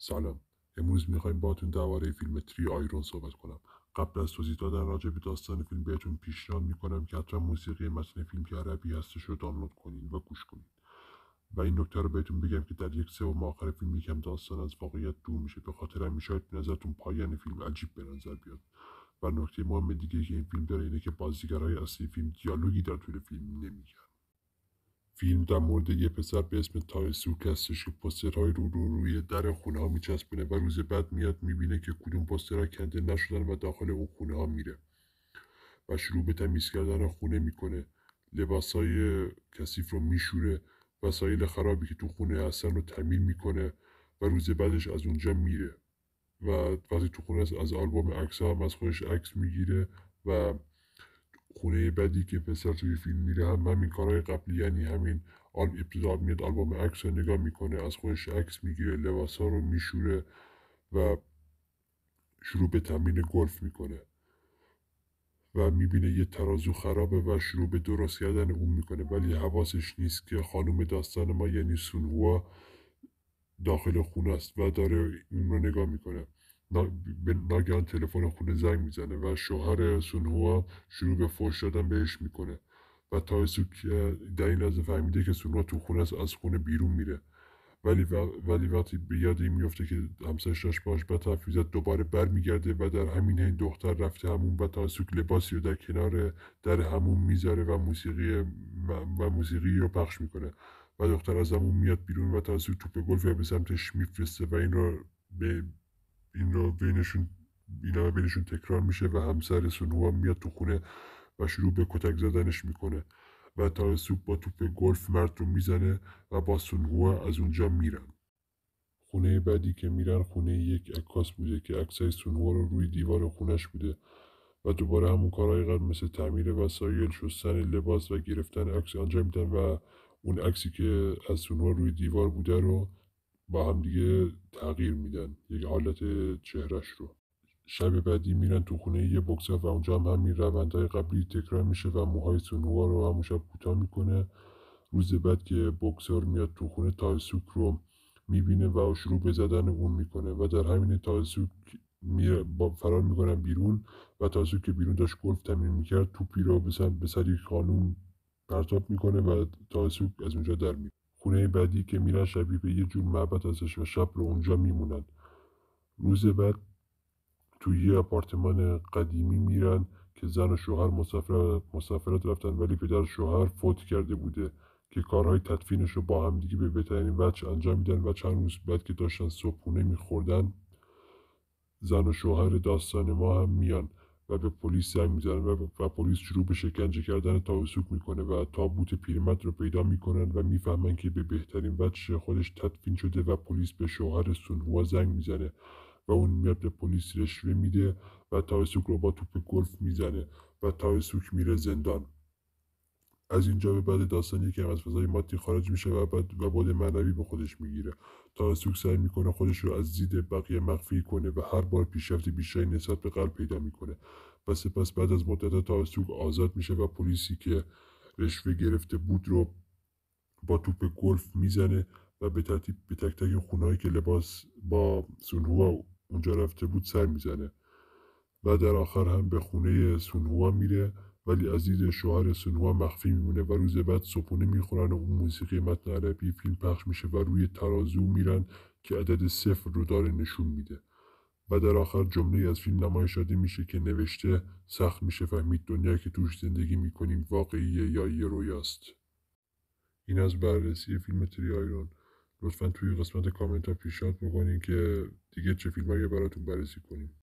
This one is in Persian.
سلام امروز میخوایم باتون درباره فیلم تری آیرون صحبت کنم قبل از توضیح دادن راجع به داستان فیلم بهتون پیشنهاد میکنم که حتما موسیقی متن فیلم که عربی هستش رو دانلود کنین و گوش کنین و این نکته رو بهتون بگم که در یک سوم آخر فیلم یکم داستان از واقعیت دور میشه به خاطر همین شاید به نظرتون پایان فیلم عجیب به نظر بیاد و نکته مهم دیگه که این فیلم داره اینه که بازیگرهای اصلی فیلم دیالوگی در طول فیلم نمیگن فیلم در مورد یه پسر به اسم تایسوک هستش که پسترهای رو, رو روی در خونه ها میچسبونه و روز بعد میاد میبینه که کدوم پسترها کنده نشدن و داخل اون خونه ها میره و شروع به تمیز کردن خونه میکنه لباس های کثیف رو میشوره وسایل خرابی که تو خونه هستن رو تعمیر میکنه و روز بعدش از اونجا میره و وقتی تو خونه از آلبوم عکس هم از خودش عکس میگیره و خونه بدی که پسر توی فیلم میره هم همین کارهای قبلی یعنی همین آل ابتدا میاد آلبوم عکس رو نگاه میکنه از خودش عکس میگیره لباس ها رو میشوره و شروع به تمرین گلف میکنه و میبینه یه ترازو خرابه و شروع به درست کردن اون میکنه ولی حواسش نیست که خانم داستان ما یعنی سونوا داخل خونه است و داره اون رو نگاه میکنه ناگهان تلفن خونه زنگ میزنه و شوهر سونهوا شروع به فوش دادن بهش میکنه و تایسوک در این لحظه فهمیده که سونوا تو خونه است از خونه بیرون میره ولی ولی وقتی به یاد این میفته که همسرش باش به دوباره برمیگرده و در همین این دختر رفته همون و تاسوک لباسی رو در کنار در همون میذاره و موسیقی و موسیقی رو پخش میکنه و دختر از همون میاد بیرون و تاسوک توپ گلف به سمتش میفرسته و این رو به این را بینشون اینا تکرار میشه و همسر سنوا میاد تو خونه و شروع به کتک زدنش میکنه و تارسوک با توپ گلف مرد رو میزنه و با سنوا از اونجا میرن خونه بعدی که میرن خونه یک عکاس بوده که عکسای سنوا رو روی دیوار خونش بوده و دوباره همون کارهای قبل مثل تعمیر وسایل شستن لباس و گرفتن عکس آنجا میدن و اون عکسی که از سنوا روی دیوار بوده رو با هم دیگه تغییر میدن یک حالت چهرش رو شب بعدی میرن تو خونه یه بکسر و اونجا هم همین روندهای قبلی تکرار میشه و موهای سنوها رو همون شب کوتاه میکنه روز بعد که بکسر میاد تو خونه تایسوک رو میبینه و شروع به زدن اون میکنه و در همین تایسوک میره فرار میکنن بیرون و تایسوک که بیرون داشت گلف تمرین میکرد توپی رو به سر یک خانوم پرتاب میکنه و تایسوک از اونجا در میره خونه بعدی که میرن شبیه به یه جور معبد ازش و شب رو اونجا میمونن روز بعد توی یه آپارتمان قدیمی میرن که زن و شوهر مسافرت, مسافرت رفتن ولی پدر شوهر فوت کرده بوده که کارهای تدفینش رو با همدیگه به بهترین وجه انجام میدن و چند روز بعد که داشتن صبحونه میخوردن زن و شوهر داستان ما هم میان و به پلیس زنگ میزنن و, پلیس شروع به شکنجه کردن تاوسوک میکنه و تابوت پیرمرد رو پیدا میکنن و میفهمن که به بهترین وجه خودش تدفین شده و پلیس به شوهر سونهوا زنگ میزنه و اون میاد به پلیس رشوه میده و تاوسوک رو با توپ گلف میزنه و تاوسوک میره زندان از اینجا به بعد داستان که از فضای مادی خارج میشه و بعد و بعد معنوی به خودش میگیره تارسوک سعی میکنه خودش رو از زید بقیه مخفی کنه و هر بار پیشرفت بیشتری نسبت به قلب پیدا میکنه و سپس بعد از مدت تارسوک آزاد میشه و پلیسی که رشوه گرفته بود رو با توپ گلف میزنه و به ترتیب به تک تک خونهایی که لباس با سونهوا اونجا رفته بود سر میزنه و در آخر هم به خونه سونهوا میره ولی از دید شوهر سنوا مخفی میمونه و روز بعد صبحونه میخورن و اون موسیقی متن عربی فیلم پخش میشه و روی ترازو میرن که عدد صفر رو داره نشون میده و در آخر جمله از فیلم نمایش داده میشه که نوشته سخت میشه فهمید دنیا که توش زندگی میکنیم واقعی یا یه رویاست این از بررسی فیلم تری آیرون لطفا توی قسمت کامنت ها پیشنهاد بکنین که دیگه چه فیلم براتون بررسی کنیم